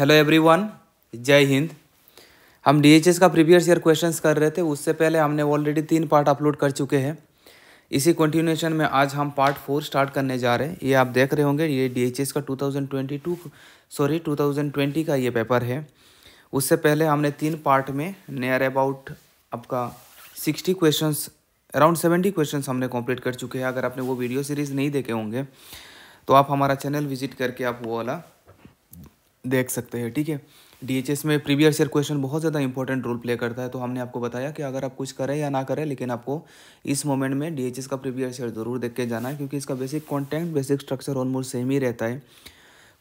Hello everyone जय हिंद हम DHS का प्रीवियस ईयर क्वेश्चंस कर रहे थे उससे पहले हमने ऑलरेडी तीन पार्ट अपलोड कर चुके हैं इसी कंटिन्यूएशन में आज हम पार्ट फोर स्टार्ट करने जा रहे हैं ये आप देख रहे होंगे ये डीएचएस का 2022 सॉरी 2020 का ये पेपर है उससे पहले हमने तीन पार्ट में नियर अबाउट आपका sixty question around seventy question हमने कम्प्लीट कर चुके हैं अगर आपने वो वीडियो सीरीज़ नहीं देखे होंगे तो आप हमारा चैनल विजिट करके आप वो वाला देख सकते हैं ठीक है डीएचएस में प्रीवियस ईयर क्वेश्चन बहुत ज़्यादा इंपॉर्टेंट रोल प्ले करता है तो हमने आपको बताया कि अगर आप कुछ करें या ना करें लेकिन आपको इस मोमेंट में डीएचएस का प्रीवियस ईयर ज़रूर देख के जाना है क्योंकि इसका basic content basic structure almost same ही रहता है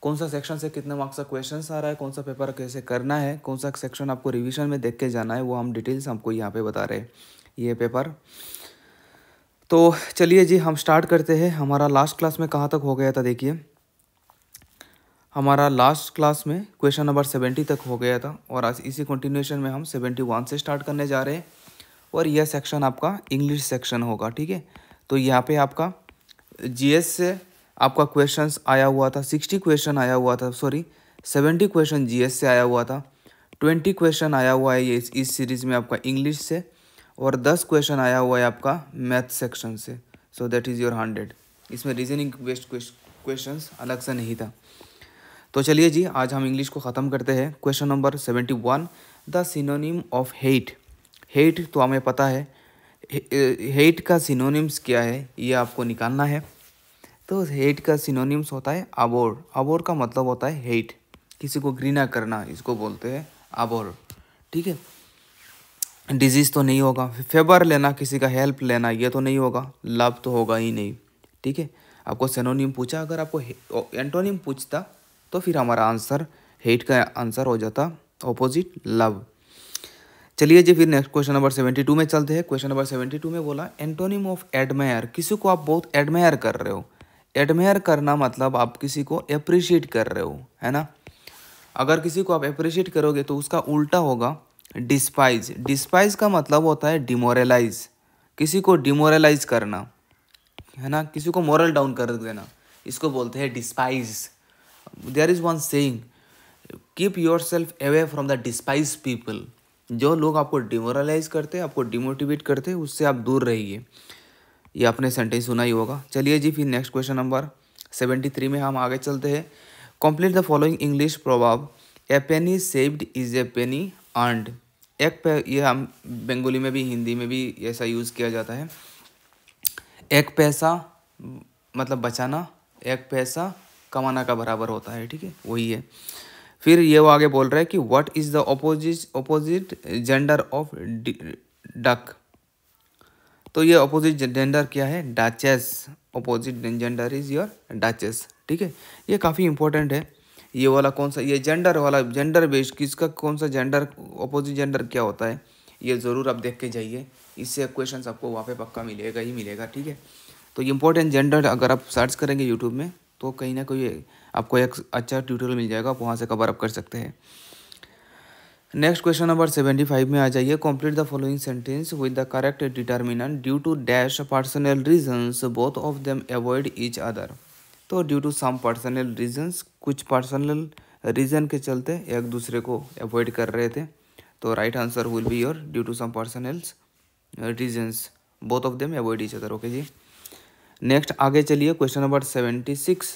कौन सा सेक्शन से कितने मार्क्स का क्वेश्चन आ रहा है कौन सा पेपर कैसे करना है कौन सा सेक्शन आपको रिविजन में देख के जाना है वो हम डिटेल्स आपको यहाँ पर बता रहे हैं ये पेपर तो चलिए जी हम स्टार्ट करते हैं हमारा लास्ट क्लास में कहाँ तक हो गया था देखिए हमारा लास्ट क्लास में क्वेश्चन नंबर सेवेंटी तक हो गया था और आज इसी कंटिन्यूशन में हम सेवेंटी वन से स्टार्ट करने जा रहे हैं और यह सेक्शन आपका इंग्लिश सेक्शन होगा ठीक है तो यहाँ पे आपका जीएस से आपका क्वेश्चंस आया हुआ था सिक्सटी क्वेश्चन आया हुआ था सॉरी सेवेंटी क्वेश्चन जी से आया हुआ था ट्वेंटी क्वेश्चन आया हुआ है ये इस, इस सीरीज़ में आपका इंग्लिश से और दस क्वेश्चन आया हुआ है आपका मैथ सेक्शन से so that is your hundred इसमें रीजनिंग बेस्ट क्वेश्चन अलग से नहीं था तो चलिए जी आज हम इंग्लिश को ख़त्म करते हैं question number seventy one the synonym of hate hate तो हमें पता है हेट का सिनोनिम्स क्या है ये आपको निकालना है तो हेट का सिनोनिम्स होता है अबोर अबोर का मतलब होता है हेट किसी को घृणा करना इसको बोलते हैं अबोर ठीक है डिजीज़ तो नहीं होगा फेवर लेना किसी का हेल्प लेना ये तो नहीं होगा लव तो होगा ही नहीं ठीक है आपको सेनोनिम पूछा अगर आपको एंटोनिम पूछता तो फिर हमारा आंसर हेट का आंसर हो जाता ऑपोजिट लव चलिए जी फिर next question number seventy two में चलते हैं क्वेश्चन नंबर सेवेंटी टू में बोला एंटोनिम ऑफ एडमायर किसी को आप बहुत एडमायर कर रहे हो एडमायर करना मतलब आप किसी को अप्रिशिएट कर रहे हो है ना अगर किसी को आप अप्रिशिएट करोगे तो उसका उल्टा होगा डिस्पाइज डिस्पाइज का मतलब होता है डिमोरलाइज किसी को डिमोरलाइज करना है ना किसी को मॉरल डाउन कर देना इसको बोलते हैं despise there is one saying keep yourself away from the despise people जो लोग आपको डिमोरलाइज करते हैं आपको डिमोटिवेट करते हैं उससे आप दूर रहिए ये आपने सेंटेंस सुना ही होगा चलिए जी फिर next question number seventy three में हम आगे चलते हैं complete the following English proverb a penny saved is a penny earned एक पे ये हम बंगाली में भी हिंदी में भी ऐसा यूज़ किया जाता है एक पैसा मतलब बचाना एक पैसा कमाना का बराबर होता है ठीक है वही है फिर ये वो आगे बोल रहा है कि what is the opposite opposite gender of duck तो ये अपोजिट जेंडर क्या है duchess opposite gender is your duchess ठीक है ये काफ़ी इंपॉर्टेंट है ये वाला कौन सा ये जेंडर वाला जेंडर बेस्ड किसका कौन सा जेंडर अपोजिट जेंडर क्या होता है ये ज़रूर आप देख के जाइए इससे क्वेश्चन आपको वहाँ पे पक्का मिलेगा ही मिलेगा ठीक है तो इम्पोर्टेंट जेंडर अगर आप सर्च करेंगे यूट्यूब में तो कहीं ना कहीं आपको एक अच्छा ट्यूटोरियल मिल जाएगा आप वहाँ से कवर अप कर सकते हैं next question number seventy five में आ जाइए complete the following sentence with the correct determinant due to dash personal reasons both of them avoid each other तो due to some personal reasons कुछ personal reason के चलते एक दूसरे को अवॉइड कर रहे थे तो right answer will be your due to some personal reasons both of them avoid each other okay जी नेक्स्ट आगे चलिए question number seventy six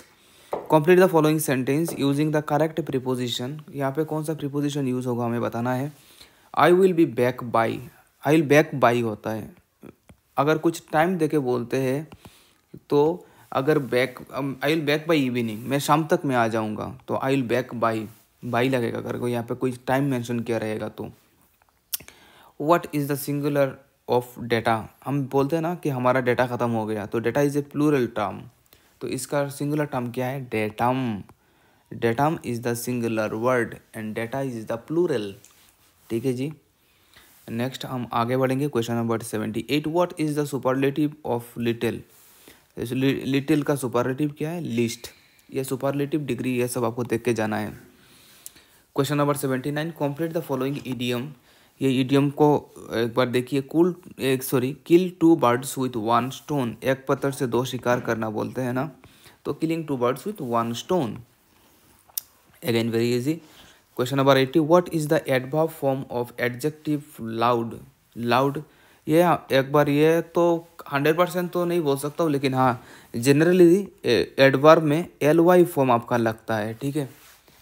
complete the following sentence using the correct preposition यहाँ पे कौन सा प्रिपोजिशन यूज़ होगा हमें बताना है I will be back by I will back by होता है अगर कुछ टाइम दे के बोलते हैं तो अगर back I will back by evening मैं शाम तक में आ जाऊँगा तो I will back by by लगेगा अगर को यहाँ पे कोई टाइम मेंशन किया रहेगा तो what is the singular of data हम बोलते हैं ना कि हमारा डेटा ख़त्म हो गया तो data is a plural term तो इसका सिंगुलर टर्म क्या है datum datum is the singular word and data is the plural ठीक है जी नेक्स्ट हम आगे बढ़ेंगे question number seventy eight what is the superlative of little little का सुपरलेटिव क्या है लिस्ट ये सुपरलेटिव डिग्री ये सब आपको देख के जाना है question number seventy nine complete the following idiom ये इडियम को एक बार देखिए कुल एक sorry kill two birds with one stone एक पत्थर से दो शिकार करना बोलते हैं ना तो killing two birds with one stone again very easy question number eighty what is the एडभाव form of adjective loud loud ये हाँ, एक बार ये तो हंड्रेड परसेंट तो नहीं बोल सकता हूँ लेकिन हाँ जनरली एडवर्ब में एल वाई फॉर्म आपका लगता है ठीक है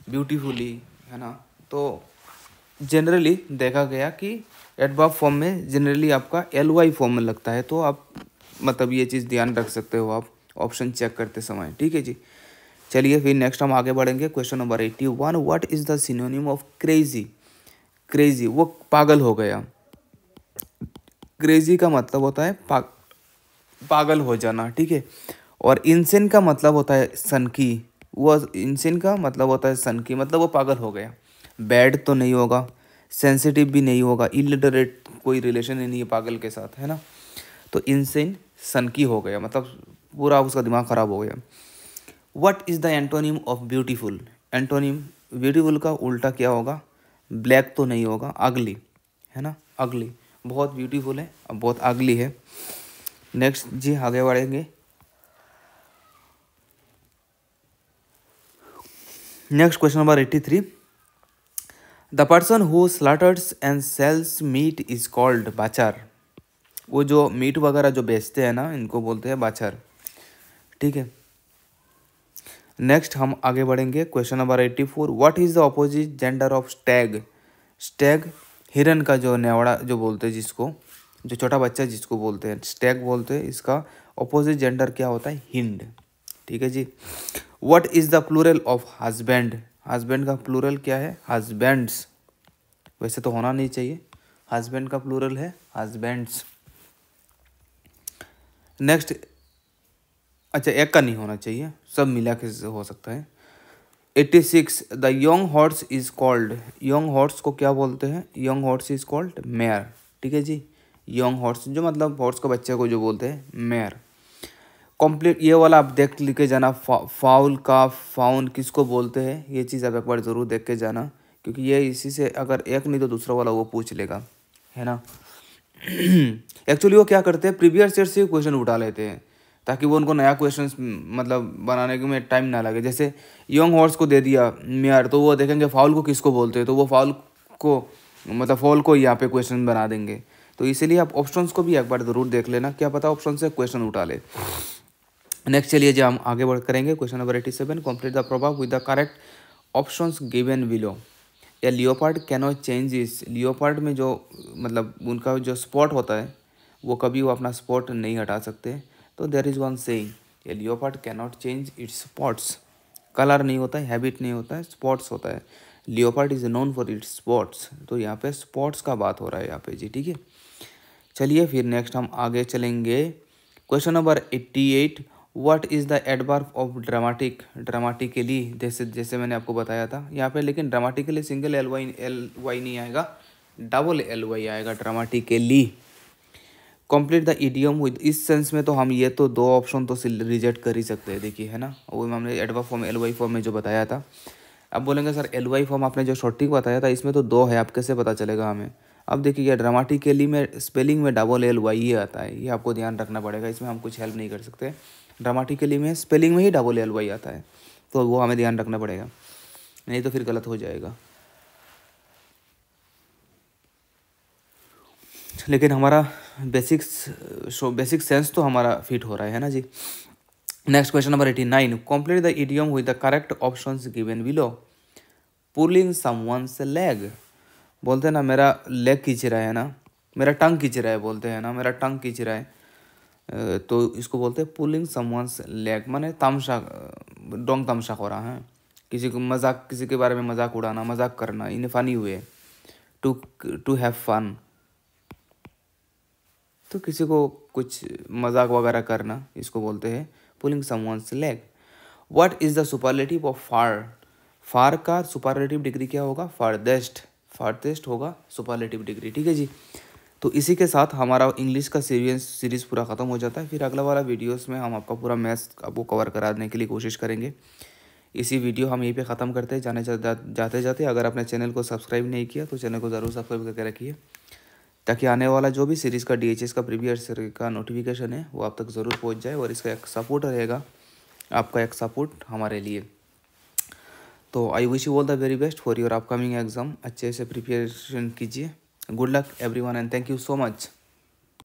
ब्यूटीफुली है ना तो जनरली देखा गया कि एडवर्ब फॉर्म में जनरली आपका एल वाई फॉर्म में लगता है तो आप मतलब ये चीज़ ध्यान रख सकते हो आप ऑप्शन चेक करते समय ठीक है जी चलिए फिर नेक्स्ट हम आगे बढ़ेंगे question number eighty one what is the synonym of crazy crazy वो पागल हो गया क्रेजी का मतलब होता है पा, पागल हो जाना ठीक है और इंसिन का मतलब होता है सनकी वो इंसिन का मतलब होता है सनकी मतलब वो पागल हो गया बैड तो नहीं होगा सेंसिटिव भी नहीं होगा इलिटरेट कोई रिलेशन ही नहीं है पागल के साथ है ना तो इनसेन सनकी हो गया मतलब पूरा उसका दिमाग ख़राब हो गया what is the antonym of beautiful antonym beautiful का उल्टा क्या होगा ब्लैक तो नहीं होगा अगली है ना अगली बहुत ब्यूटीफुल है और बहुत अगली है नेक्स्ट जी आगे बढ़ेंगे next question number eighty three the person who slaughters and sells meat is called butcher वो जो मीट वगैरह जो बेचते हैं ना इनको बोलते हैं बाचर ठीक है नेक्स्ट हम आगे बढ़ेंगे question number eighty four what is the opposite gender of stag stag हिरन का जो नेवड़ा जो बोलते हैं जिसको जो छोटा बच्चा जिसको बोलते हैं स्टैग बोलते हैं इसका अपोजिट जेंडर क्या होता है हिंड ठीक है जी what is the plural of husband husband का प्लूरल क्या है हस्बैंड्स वैसे तो होना नहीं चाहिए हस्बैंड का प्लूरल है हस्बैंड्स नेक्स्ट अच्छा एक का नहीं होना चाहिए सब मिला के हो सकता है eighty six the young horse is called young horse को क्या बोलते हैं young horse is called mare ठीक है जी यंग हॉर्स जो मतलब हॉर्स का बच्चे को जो बोलते हैं मेयर कंप्लीट ये वाला आप देख लिख के जाना फा, फाउल का फाउन किसको बोलते हैं ये चीज़ आप एक बार ज़रूर देख के जाना क्योंकि ये इसी से अगर एक नहीं तो दूसरा वाला वो पूछ लेगा है ना एक्चुअली वो क्या करते हैं प्रीवियस ईयर से क्वेश्चन उठा लेते हैं ताकि वो उनको नया क्वेश्चन मतलब बनाने के में टाइम ना लगे जैसे यंग हॉर्स को दे दिया मेयर तो वो देखेंगे फाउल को किसको बोलते हैं तो वो फाउल को मतलब फॉल को यहाँ पे क्वेश्चन बना देंगे तो इसीलिए आप ऑप्शंस को भी एक बार ज़रूर देख लेना क्या पता ऑप्शन से क्वेश्चन उठा ले नेक्स्ट चलिए जब हम आगे बढ़ करेंगे question number eighty seven complete the proverb with the correct options given below या लियोपार्ड कैनो चेंजेस लियोपार्ड में जो मतलब उनका जो स्पॉट होता है वो कभी वो अपना स्पॉट नहीं हटा सकते तो देर इज़ वन सेइंग ये leopard cannot change its spots colour नहीं होता हैबिट नहीं होता है स्पॉट्स होता है leopard is known for its spots तो यहाँ पे स्पॉट्स का बात हो रहा है यहाँ पे जी ठीक है चलिए फिर नेक्स्ट हम आगे चलेंगे question number eighty eight what is the adverb of dramatic dramatically जैसे जैसे मैंने आपको बताया था यहाँ पे लेकिन dramatically single L Y L Y नहीं आएगा डबल एल वाई आएगा dramatically complete the idiom with इस सेंस में तो हम ये तो दो ऑप्शन तो रिजेक्ट कर ही सकते हैं देखिए है ना वो हमने adverb form L Y form में जो बताया था अब बोलेंगे सर एल वाई फॉर्म आपने जो शॉर्टिक बताया था इसमें तो दो है आप कैसे पता चलेगा हमें अब देखिए यह ड्रामाटिकली में स्पेलिंग में डबल एल वाई आता है ये आपको ध्यान रखना पड़ेगा इसमें हम कुछ हेल्प नहीं कर सकते ड्रामाटिकली में स्पेलिंग में ही डबल एल वाई आता है तो वो हमें ध्यान रखना पड़ेगा नहीं तो फिर गलत हो जाएगा लेकिन हमारा बेसिक्स बेसिक सेंस तो हमारा फिट हो रहा है ना जी next question number eighty nine complete the idiom with the correct option given below pulling someone से लेग बोलते हैं ना मेरा लेग खींच रहा है ना मेरा टंग खींच रहा है बोलते हैं ना मेरा टंग खींच रहा है तो इसको बोलते हैं पुलिंग समवंस लेग माने तमशा डोंग तमशा रहा है हाँ। किसी को मजाक किसी के बारे में मजाक उड़ाना मजाक करना इन फनी हुए टू टू हैव फन तो किसी को कुछ मजाक वगैरह करना इसको बोलते हैं pulling someone's leg what is the superlative of far far का सुपरलेटिव डिग्री क्या होगा फारदेस्ट फारदेस्ट होगा सुपरलेटिव डिग्री ठीक है जी तो इसी के साथ हमारा इंग्लिश का सीरियस सीरीज़ पूरा ख़त्म हो जाता है फिर अगला वाला वीडियोस में हम आपका पूरा मैथ्स आपको कवर कराने के लिए कोशिश करेंगे इसी वीडियो हम यहीं पे ख़त्म करते हैं जाने जा, जाते जाते अगर आपने चैनल को सब्सक्राइब नहीं किया तो चैनल को ज़रूर सब्सक्राइब करके रखिए ताकि आने वाला जो भी सीरीज़ का डी का प्रीवियस का नोटिफिकेशन है वो आप तक ज़रूर पहुँच जाए और इसका एक सपोर्ट रहेगा आपका एक सपोर्ट हमारे लिए तो I wish you all the very best for your upcoming exam अच्छे से प्रिपेरेशन कीजिए good luck everyone and thank you so much